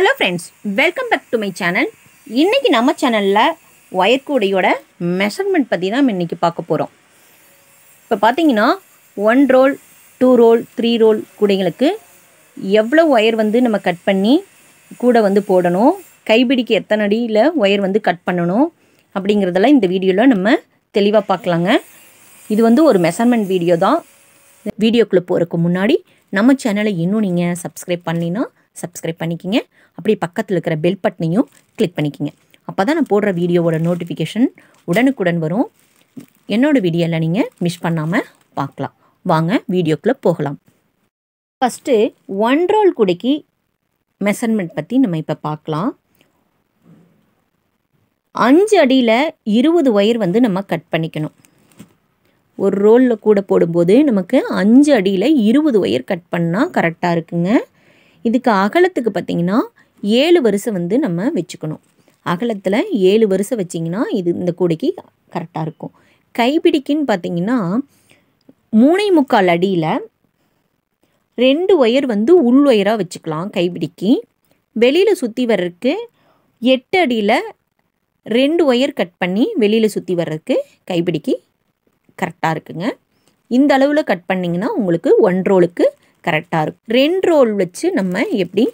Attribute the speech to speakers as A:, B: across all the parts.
A: hello friends welcome back to my channel இன்றைக்கி நம்ம சேனலில் ஒயர் கூடையோட மெஷர்மெண்ட் பற்றி தான் இன்றைக்கி பார்க்க போகிறோம் இப்போ பார்த்தீங்கன்னா one roll two roll three roll கூடைங்களுக்கு எவ்வளோ ஒயர் வந்து நம்ம கட் பண்ணி கூடை வந்து போடணும் கைபிடிக்கு எத்தனை அடியில் ஒயர் வந்து கட் பண்ணணும் அப்படிங்கிறதெல்லாம் இந்த வீடியோவில் நம்ம தெளிவாக பார்க்கலாங்க இது வந்து ஒரு மெஷர்மெண்ட் வீடியோ தான் வீடியோக்குள்ளே போகிறதுக்கு முன்னாடி நம்ம சேனலை இன்னும் நீங்கள் சப்ஸ்கிரைப் பண்ணினா சப்ஸ்கிரைப் பண்ணிக்கிங்க அப்படியே பக்கத்தில் இருக்கிற பெல் பட்டனையும் கிளிக் பண்ணிக்கிங்க அப்போ தான் நான் போடுற வீடியோவோட நோட்டிஃபிகேஷன் உடனுக்குடன் வரும் என்னோடய வீடியோவில் நீங்கள் மிஸ் பண்ணாமல் பார்க்கலாம் வாங்க வீடியோக்குள்ளே போகலாம் ஃபஸ்ட்டு ஒன் ரோல் குடைக்கு மெஷர்மெண்ட் பற்றி நம்ம இப்போ பார்க்கலாம் அஞ்சு அடியில் இருபது ஒயர் வந்து நம்ம கட் பண்ணிக்கணும் ஒரு ரோலில் கூட போடும்போது நமக்கு அஞ்சு அடியில் இருபது ஒயர் கட் பண்ணால் கரெக்டாக இருக்குங்க இதுக்கு அகலத்துக்கு பார்த்திங்கன்னா ஏழு வருஷம் வந்து நம்ம வச்சுக்கணும் அகலத்தில் ஏழு வருஷம் வச்சிங்கன்னா இது இந்த கூடைக்கு கரெக்டாக இருக்கும் கைப்பிடிக்குன்னு பார்த்திங்கன்னா மூணை முக்கால் அடியில் ரெண்டு ஒயர் வந்து உள் ஒயராக வச்சுக்கலாம் கைப்பிடிக்கு வெளியில் சுற்றி வர்றதுக்கு எட்டு அடியில் ரெண்டு ஒயர் கட் பண்ணி வெளியில் சுற்றி வர்றதுக்கு கைப்பிடிக்கு கரெக்டாக இருக்குங்க இந்த அளவில் கட் பண்ணிங்கன்னா உங்களுக்கு ஒன் ரோலுக்கு கரெக்டாக இருக்கும் ரெண்டு ரோல் வச்சு நம்ம எப்படி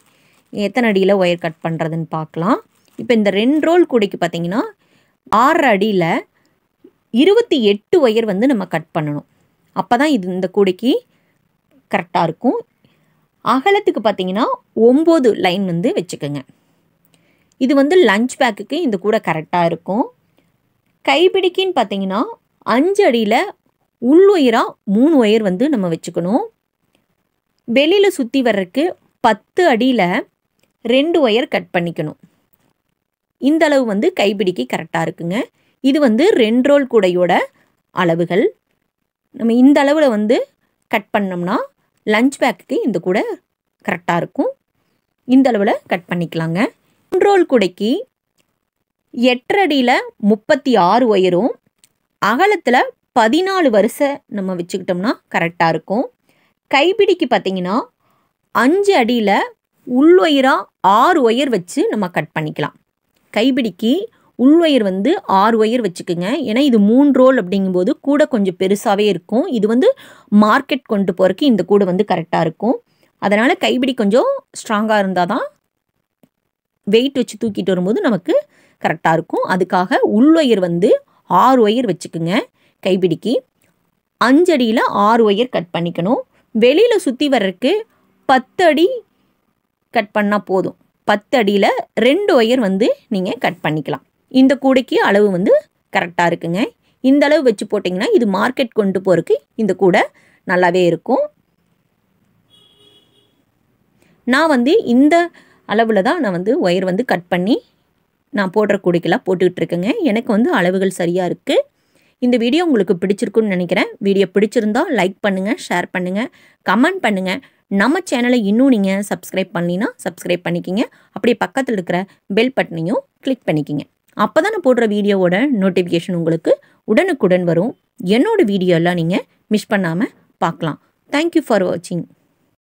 A: எத்தனை அடியில் ஒயர் கட் பண்ணுறதுன்னு பார்க்கலாம் இப்போ இந்த ரெண்டு ரோல் கூடைக்கு பார்த்தீங்கன்னா ஆறு அடியில் இருபத்தி எட்டு ஒயர் வந்து நம்ம கட் பண்ணணும் அப்போ தான் இது இந்த கூடைக்கு கரெக்டாக இருக்கும் அகலத்துக்கு பார்த்தீங்கன்னா ஒம்பது லைன் வந்து வச்சுக்கோங்க இது வந்து லஞ்ச் பேக்குக்கு இந்த கூடை கரெக்டாக இருக்கும் கைப்பிடிக்கின்னு பார்த்தீங்கன்னா அஞ்சு அடியில் உள் ஒயராக மூணு ஒயர் வந்து நம்ம வச்சுக்கணும் வெளியில் சுற்றி வர்றதுக்கு பத்து அடியில் ரெண்டு ஒயர் கட் பண்ணிக்கணும் இந்த அளவு வந்து கைப்பிடிக்கு கரெக்டாக இருக்குங்க இது வந்து ரெண்டு ரோல் கூடையோட அளவுகள் நம்ம இந்த அளவில் வந்து கட் பண்ணோம்னா லஞ்ச் பேக்குக்கு இந்த கூடை கரெக்டாக இருக்கும் இந்த அளவில் கட் பண்ணிக்கலாங்க ரோல் கூடைக்கு எட்டரடியில் முப்பத்தி ஆறு ஒயரும் அகலத்தில் பதினாலு வரிசை நம்ம வச்சுக்கிட்டோம்னா கரெக்டாக இருக்கும் கைப்பிடிக்கு பார்த்தீங்கன்னா அஞ்சு அடியில் உள் ஒயராக ஆறு ஒயர் வச்சு நம்ம கட் பண்ணிக்கலாம் கைப்பிடிக்கு உள் ஒயர் வந்து ஆறு ஒயர் வச்சுக்கோங்க ஏன்னா இது மூணு ரோல் அப்படிங்கும்போது கூட கொஞ்சம் பெருசாகவே இருக்கும் இது வந்து மார்க்கெட் கொண்டு போகிறதுக்கு இந்த கூடை வந்து கரெக்டாக இருக்கும் அதனால் கைப்பிடி கொஞ்சம் ஸ்ட்ராங்காக இருந்தால் தான் வெயிட் வச்சு தூக்கிட்டு வரும்போது நமக்கு கரெக்டாக இருக்கும் அதுக்காக உள் ஒயர் வந்து ஆறு ஒயர் வச்சுக்கோங்க கைப்பிடிக்கு அஞ்சடியில் ஆறு ஒயர் கட் பண்ணிக்கணும் வெளியில் சுற்றி வர்றதுக்கு பத்தடி கட் பண்ணால் போதும் பத்தடியில் ரெண்டு ஒயர் வந்து நீங்கள் கட் பண்ணிக்கலாம் இந்த கூடைக்கு அளவு வந்து கரெக்டாக இருக்குங்க இந்த அளவு வச்சு போட்டிங்கன்னா இது மார்க்கெட் கொண்டு போகிறதுக்கு இந்த கூடை நல்லாவே இருக்கும் நான் வந்து இந்த அளவில் தான் நான் வந்து ஒயர் வந்து கட் பண்ணி நான் போடுற கூடைக்கெல்லாம் போட்டுக்கிட்டு இருக்கேங்க எனக்கு வந்து அளவுகள் சரியாக இருக்குது இந்த வீடியோ உங்களுக்கு பிடிச்சிருக்குன்னு நினைக்கிறேன் வீடியோ பிடிச்சிருந்தா லைக் பண்ணுங்கள் ஷேர் பண்ணுங்கள் கமெண்ட் பண்ணுங்கள் நம்ம சேனலை இன்னும் நீங்கள் சப்ஸ்கிரைப் பண்ணினா சப்ஸ்கிரைப் பண்ணிக்கிங்க அப்படியே பக்கத்தில் இருக்கிற பெல் பட்டனையும் கிளிக் பண்ணிக்கிங்க அப்போ தான் நான் போடுற வீடியோவோட நோட்டிஃபிகேஷன் உங்களுக்கு உடனுக்குடன் வரும் என்னோடய வீடியோ எல்லாம் நீங்கள் மிஸ் பண்ணாமல் பார்க்கலாம் தேங்க்யூ ஃபார் வாட்சிங்